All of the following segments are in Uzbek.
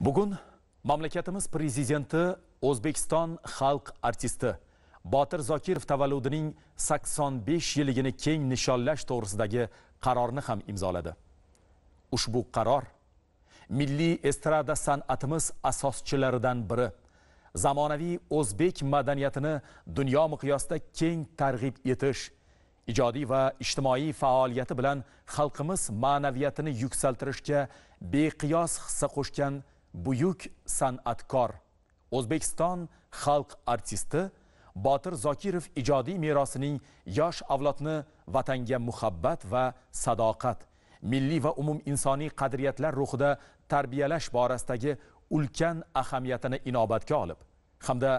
Bugun mamlakatimiz prezidenti O'zbekiston xalq artisti Botir Zokirov tavalludining 85 yilligini keng nishonlash to'g'risidagi qarorni ham imzoladi. Ushbu qaror milliy estrada san'atimiz asoschilaridan biri, zamonaviy o'zbek madaniyatini dunyo miqyosida keng targ'ib etish, ijodiy va ijtimoiy faoliyati bilan xalqimiz ma'naviyatini yuksaltirishga beqiyos hissa qo'shgan buyuk san'atkor o'zbekiston xalq artisti botir zokirov ijodiy merosining yosh avlodni vatanga muhabbat va sadoqat milliy va umuminsoniy qadriyatlar ruhida tarbiyalash borasidagi ulkan ahamiyatini inobatga olib hamda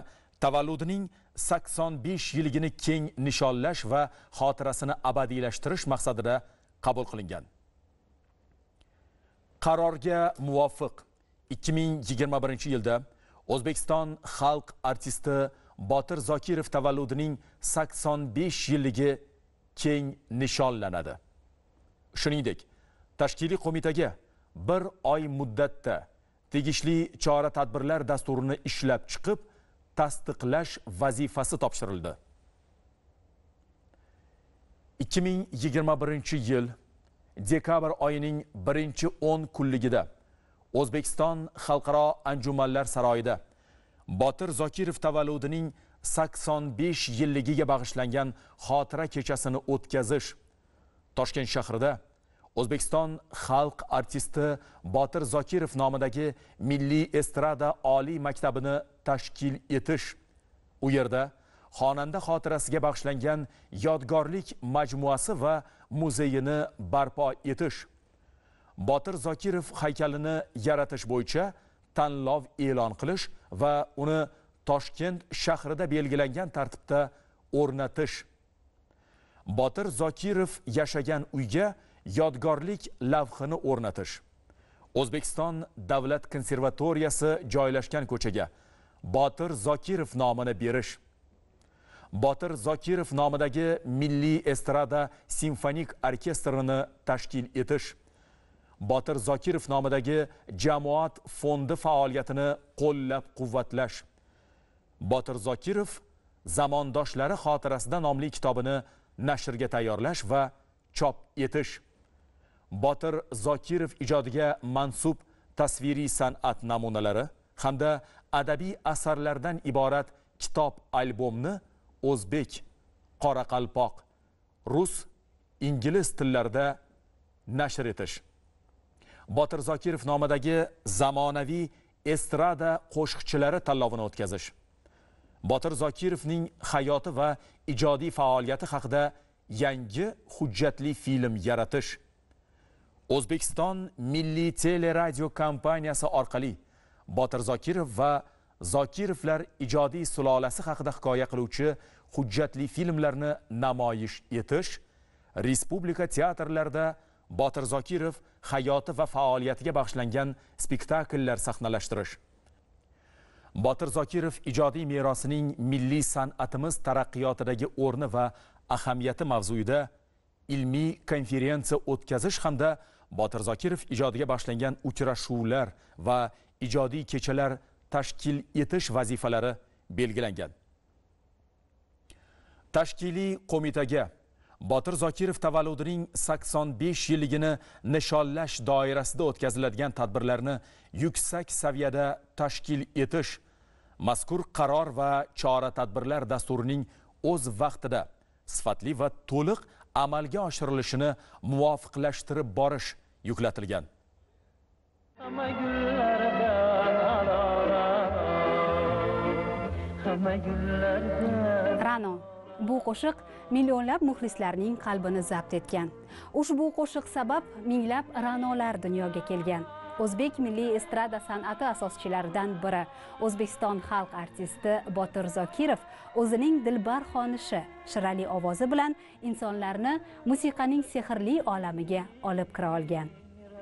tavalludining 85 yilligini keng nishonlash va xotirasini abadiylashtirish maqsadida qabul qilingan qarorga muvofiq 2021 yilda O'zbekiston xalq artisti Botir Zokirov tavalludining 85 yilligi keng nishonlanadi. Shuningdek, tashkiliy qo'mitaga bir oy muddatda tegishli chora-tadbirlar dasturini ishlab chiqib, tasdiqlash vazifasi topshirildi. 2021 yil dekabr oyining 1-10 kunligida O'zbekiston Xalqaro anjumanlar saroyida Botir Zokirov tavalludining 85 yilligiga bag'ishlangan xotira kechasini o'tkazish Toshkent shahrida O'zbekiston xalq artisti Botir Zokirov nomidagi Milliy estrada oliy maktabini tashkil etish. U yerda xonanda xotirasiga bag'ishlangan yodgorlik majmuasi va muzeyini barpo etish Botir Zokirov haykalini yaratish bo'yicha tanlov e'lon qilish va uni Toshkent shahrida belgilangan tartibda o'rnatish. Botir Zokirov yashagan uyga yodgorlik lavhini o'rnatish. O'zbekiston Davlat konservatoriyasi joylashgan ko'chaga Botir Zokirov nomini berish. Botir Zokirov nomidagi Milliy estrada simfonik orkestrini tashkil etish. botir zokirov nomidagi jamoat fondi faoliyatini qo'llab quvvatlash botir zokirov zamondoshlari xotirasida nomli kitobini nashrga tayyorlash va chop etish botir zokirov ijodiga mansub tasviriy san'at namunalari hamda adabiy asarlardan iborat kitob albomni o'zbek qoraqalpoq rus ingliz tillarida nashr etish botir zokirov nomidagi zamonaviy estrada qo'shiqchilari tanlovini o'tkazish botir zokirovning hayoti va ijodiy faoliyati haqida yangi hujjatli film yaratish o'zbekiston milliy teleradio kompaniyasi orqali botir zokirov va zokirovlar ijodiy sulolasi haqida hikoya qiluvchi hujjatli filmlarni namoyish etish respublika teatrlarida botir zokirov hayoti va faoliyatiga bag'ishlangan spektakllar sahnalashtirish botir zokirov ijodiy merosining milliy san'atimiz taraqqiyotidagi o'rni va ahamiyati mavzuida ilmiy konferensiya o'tkazish hamda botir zokirov ijodiga bag'ishlangan uchrashuvlar va ijodiy kechalar tashkil etish vazifalari belgilangan tashkiliy qo'mitaga botir zokirov tavalludining 85 yilligini nishonlash doirasida o'tkaziladigan tadbirlarni yuksak saviyada tashkil etish mazkur qaror va chora tadbirlar dasturining o'z vaqtida sifatli va to'liq amalga oshirilishini muvofiqlashtirib borish yuklatilgan rano bu qo'shiq millionlab muxlislarning qalbini zabt etgan ushbu qo'shiq sabab minglab ra'nolar dunyoga kelgan o'zbek milliy estrada san'ati asoschilaridan biri o'zbekiston xalq artisti botir zokirov o'zining dilbar xonishi shirali ovozi bilan insonlarni musiqaning sehrli olamiga olib kira olgan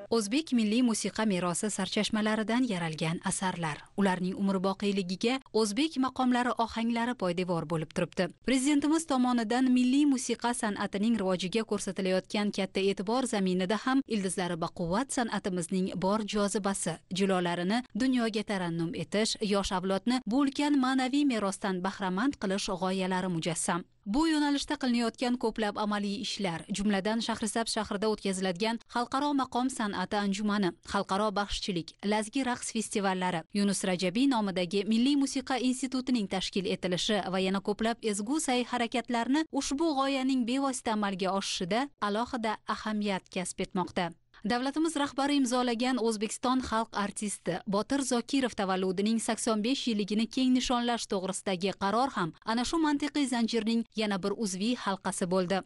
o'zbek milliy musiqa merosi sarchashmalaridan yaralgan asarlar ularning umrboqiyligiga o'zbek maqomlari ohanglari poydevor bo'lib turibdi prezidentimiz tomonidan milliy musiqa san'atining rivojiga ko'rsatilayotgan katta e'tibor zaminida ham ildizlari baquvvat san'atimizning bor jozibasi jilolarini dunyoga tarannum etish yosh avlodni bu ulkan ma'naviy merosdan bahramand qilish g'oyalari mujassam bu yo'nalishda qilinayotgan ko'plab amaliy ishlar jumladan shahrisab shahrida o'tkaziladigan xalqaro maqom san'ati anjumani xalqaro baxshichilik lazgi raqs festivallari yunus rajabiy nomidagi milliy musiqa institutining tashkil etilishi va yana ko'plab ezgu sa'y harakatlarni ushbu g'oyaning bevosita amalga oshishida alohida ahamiyat kasb etmoqda davlatimiz rahbari imzolagan o'zbekiston xalq artisti botir zokirov tavalludining sakson besh yilligini keng nishonlash to'g'risidagi qaror ham ana shu mantiqiy zanjirning yana bir uzviy halqasi bo'ldi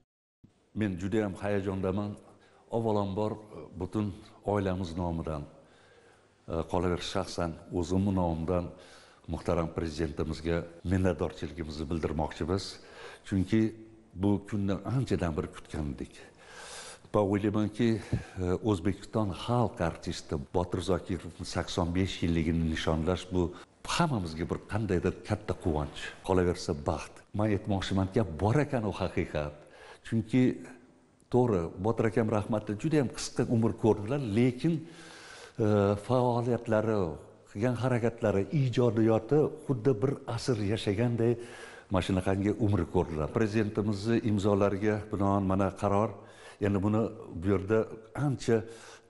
men juda yam hayajondaman avvalambor e, butun oilamiz nomidan e, qolaversa shaxsan o'zimni nomimdan muhtaram prezidentimizga minnatdorchiligimizni bildirmoqchimiz chunki bu kunni anchadan bir kutgan edik va o'ylaymanki o'zbekiston eh, xalq artisti botir zokirovni sakson besh yilligini nishonlash bu hammamizga bir qandaydir katta quvonch qolaversa baxt man aytmoqchimanki bor ekan u haqiqat chunki to'g'ri botir akam rahmatli juda yam qisqa umr ko'rdilar lekin eh, faoliyatlari qilgan harakatlari ijodiyoti xuddi bir asr yashaganday mana shunaqangi umr ko'rdilar prezidentimizni imzolariga binoan mana qaror endi buni bu yerda ancha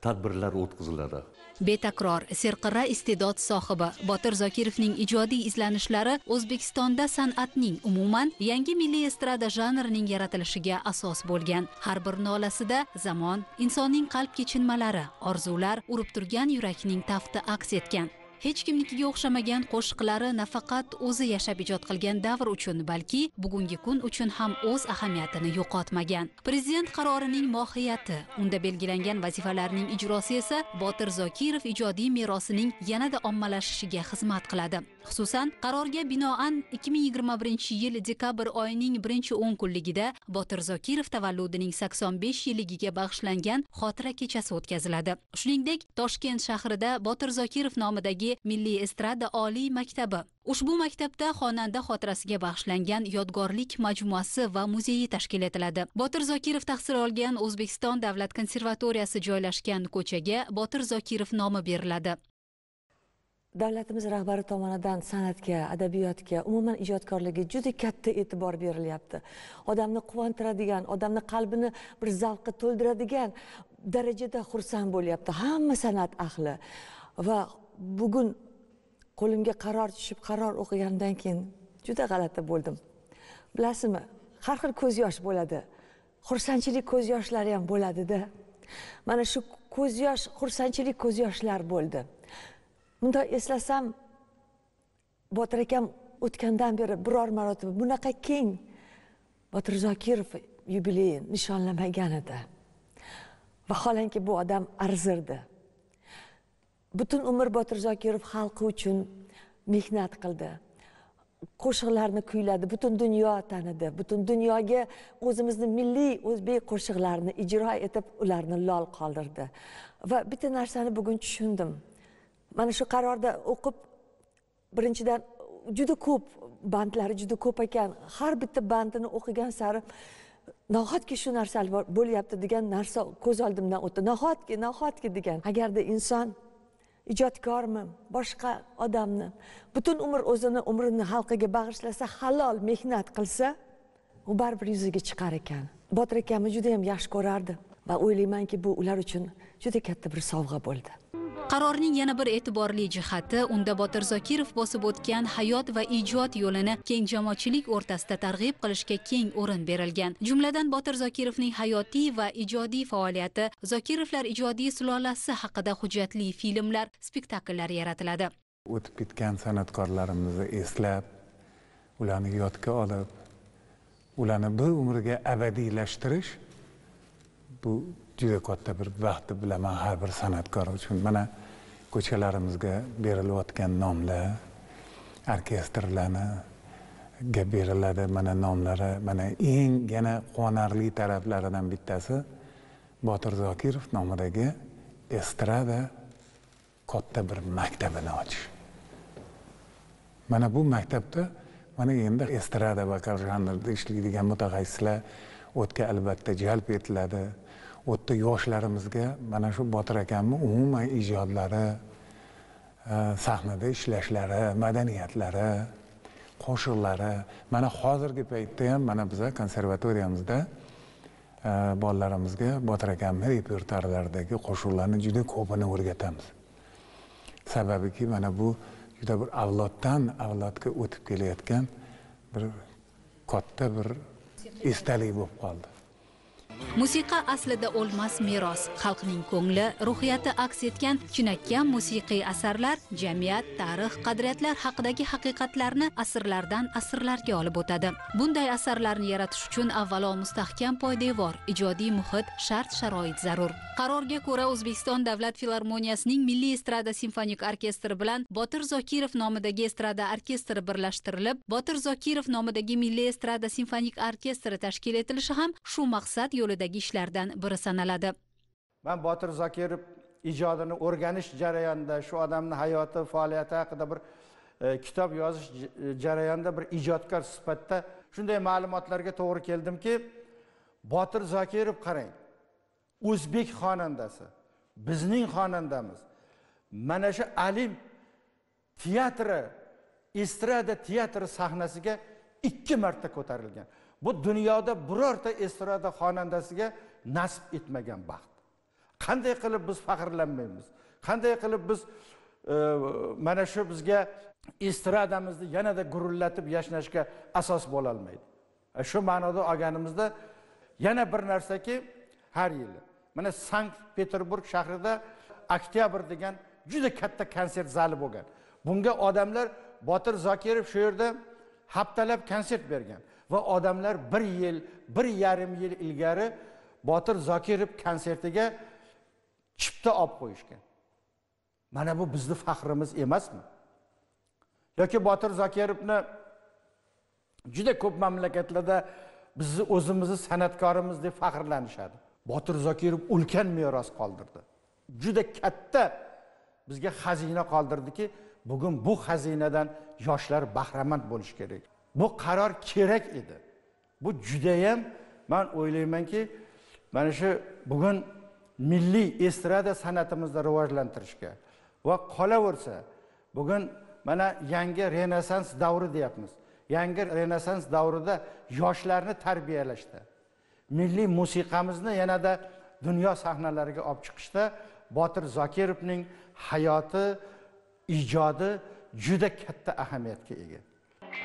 tadbirlar o'tkaziladi betakror serqirra iste'dod sohibi botir zokirovning ijodiy izlanishlari o'zbekistonda san'atning umuman yangi milliy estrada janrining yaratilishiga asos bo'lgan har bir nolasida zamon insonning qalb kechinmalari orzular urib turgan yurakning tafti aks etgan hech kimnikiga o'xshamagan qo'shiqlari nafaqat o'zi yashab ijod qilgan davr uchun balki bugungi kun uchun ham o'z ahamiyatini yo'qotmagan prezident qarorining mohiyati unda belgilangan vazifalarning ijrosi esa botir zokirov ijodiy merosining yanada ommalashishiga xizmat qiladi xususan qarorga binoan 2021 yil dekabr oyining birinchi o'n kunligida botir zokirov tavalludining 85 yilligiga bag'ishlangan xotira kechasi o'tkaziladi shuningdek toshkent shahrida botir zokirov nomidagi milliy estrada oliy maktabi ushbu maktabda xonanda xotirasiga bag'ishlangan yodgorlik majmuasi va muzeyi tashkil etiladi botir zokirov tahsil olgan o'zbekiston davlat konservatoriyasi joylashgan ko'chaga botir zokirov nomi beriladi davlatimiz rahbari tomonidan san'atga adabiyotga umuman ijodkorlarga juda katta e'tibor berilyapti odamni quvontiradigan odamni qalbini bir zavqqa to'ldiradigan darajada xursand bo'lyapti hamma san'at ahli va bugun qo'limga qaror tushib qaror o'qigandan keyin juda g'alati bo'ldim bilasizmi har xil ko'z yosh bo'ladi xursandchilik ko'z yoshlari ham bo'ladida mana shu ko'z yosh xursandchilik ko'z yoshlar bo'ldi bundoq eslasam botir akam o'tgandan beri biror marotaba bunaqa keng botir zokirov yubileyi nishonlamagan edi vaholanki bu odam arzirdi butun umr botir zokirov xalqi uchun mehnat qildi qo'shiqlarni kuyladi butun dunyo tanidi butun dunyoga o'zimizni milliy o'zbek qo'shiqlarini ijro etib ularni lol qoldirdi va bitta narsani bugun tushundim mana shu qarorda o'qib birinchidan juda ko'p bandlari juda ko'p ekan har bitta bandini o'qigan sari nahotki shu narsa bo'lyapti degan narsa ko'z oldimdan o'tdi nahotki nahotki degan agarda inson ijodkormi boshqa odamni butun umr o'zini umrini xalqiga bag'ishlasa halol mehnat qilsa u baribir yuzaga chiqar ekan botir akamni judayam yaxshi ko'rardi va o'ylaymanki bu ular uchun juda katta bir sovg'a bo'ldi qarorning yana bir e'tiborli jihati unda botir zokirov bosib o'tgan hayot va ijod yo'lini keng jamoatchilik o'rtasida targ'ib qilishga keng o'rin berilgan jumladan botir zokirovning hayotiy va ijodiy faoliyati zokirovlar ijodiy sulolasi haqida hujjatli filmlar spektakllar yaratiladi o'tib ketgan san'atkorlarimizni eslab ularni yodga olib ularni bir umrga abadiylashtirish bu juda katta bir baxt deb bilaman har bir san'atkor uchun mana ko'chalarimizga berilayotgan nomlar orkestrlarni beriladi mana nomlari mana eng yana quvonarli taraflaridan bittasi botir zokirov nomidagi estrada katta bir maktabini ochish mana bu maktabda mana endi estrada vokal janrida ishlaydigan mutaxassislar o'tga albatta jalb etiladi o'tda yoshlarimizga mana shu botir akamni umuman ijodlari e, sahnada ishlashlari madaniyatlari qo'shiqlari mana hozirgi paytda ham mana biza konservatoriyamizda e, bolalarimizga botir akamni repertuarlaridagi qo'shiqlarni juda ko'pini o'rgatamiz sababiki mana bu juda bir avloddan avlodga o'tib kelayotgan bir katta bir esdalik bo'lib qoldi musiqa aslida o'lmas meros xalqning ko'ngli ruhiyati aks etgan chinakam musiqiy asarlar jamiyat tarix qadriyatlar haqidagi haqiqatlarni asrlardan asrlarga olib o'tadi bunday asarlarni yaratish uchun avvalo mustahkam poydevor ijodiy muhit shart sharoit zarur qarorga ko'ra o'zbekiston davlat filarmoniyasining milliy estrada simfonik orkestri bilan botir zokirov nomidagi estrada orkestri birlashtirilib botir zokirov nomidagi milliy estrada simfonik orkestri tashkil etilishi ham shu maqsad yo'lidagi ishlardan biri sanaladi man botir zokirov ijodini o'rganish jarayonida shu odamni hayoti faoliyati haqida bir e, kitob yozish e, jarayonida bir ijodkor sifatida shunday ma'lumotlarga to'g'ri keldimki botir zokirov qarang o'zbek xonandasi bizning xonandamiz mana shu alim teatri estrada teatri sahnasiga ikki marta ko'tarilgan bu dunyoda birorta estrada xonandasiga nasib etmagan baxt qanday qilib biz faxrlanmaymiz qanday qilib biz e, mana shu bizga estradamizni yanada gurullatib yashnashga asos bo'lolmaydi e, shu ma'noda olganimizda yana bir narsaki har yili mana sankt peterburg shahrida oktyabr degan juda katta konsert zali bo'lgan bunga odamlar botir zokirov shu yerda haftalab konsert bergan va odamlar bir yil bir yarim yil ilgari botir zokirov konsertiga chipta olib qo'yishgan mana bu bizni faxrimiz emasmi yoki botir zokirovni juda ko'p mamlakatlarda bizni o'zimizni san'atkorimiz deb faxrlanishadi botir zokirov ulkan meros qoldirdi juda katta bizga xazina qoldirdiki bugun bu xazinadan yoshlar bahramand bo'lishi kerak bu qaror kerak edi bu judayam man o'ylaymanki mana shu bugun milliy estrada san'atimizni rivojlantirishga va qolaversa bugun mana yangi renessans davri deyapmiz yangi renessans davrida yoshlarni tarbiyalashda milliy musiqamizni yanada dunyo sahnalariga olib chiqishda botir zokirovning hayoti ijodi juda katta ahamiyatga ega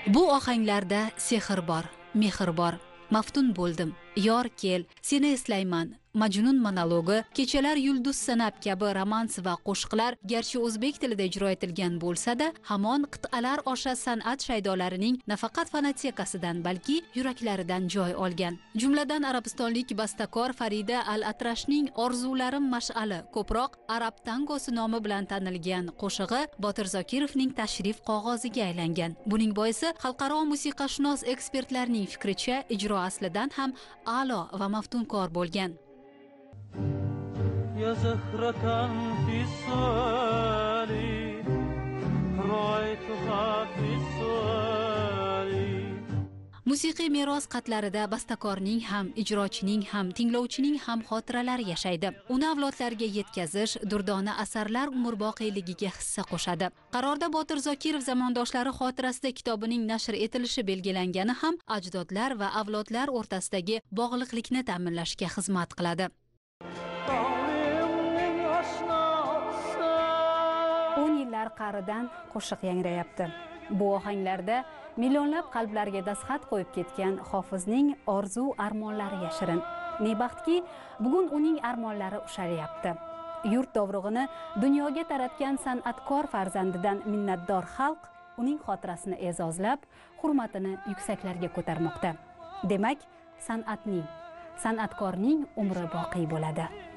bu ohanglarda sehr bor mehr bor maftun bo'ldim yor kel seni eslayman majnun monologi kechalar yulduz sanab kabi romans va qo'shiqlar garchi o'zbek tilida ijro etilgan bo'lsa-da, hamon qit'alar osha san'at shaydolarining nafaqat fonotekasidan balki yuraklaridan joy olgan jumladan arabistonlik bastakor farida al atrashning orzularim mash'ali ko'proq arab tangosi nomi bilan tanilgan qo'shig'i botir zokirovning tashrif qog'oziga aylangan buning boisi xalqaro musiqashunos ekspertlarning fikricha ijro aslidan ham a'lo va maftunkor bo'lgan يا زهرة في السؤال رأيتها في السؤال musiqiy meros qatlarida bastakorning ham ijrochining ham tinglovchining ham xotiralari yashaydi uni avlodlarga yetkazish durdona asarlar umrboqiyligiga hissa qo'shadi qarorda botir zokirov zamondoshlari xotirasida kitobining nashr etilishi belgilangani ham ajdodlar va avlodlar o'rtasidagi bog'liqlikni ta'minlashga xizmat qiladi qaridan qo'shiq yangrayapti bu ohanglarda millionlab qalblarga dastxat qo'yib ketgan hofizning orzu armonlari yashirin nebaxtki bugun uning armonlari ushalyapti yurt dovrug'ini dunyoga taratgan san'atkor farzandidan minnatdor xalq uning xotirasini e'zozlab hurmatini yuksaklarga ko'tarmoqda demak san'atning san'atkorning umri boqiy bo'ladi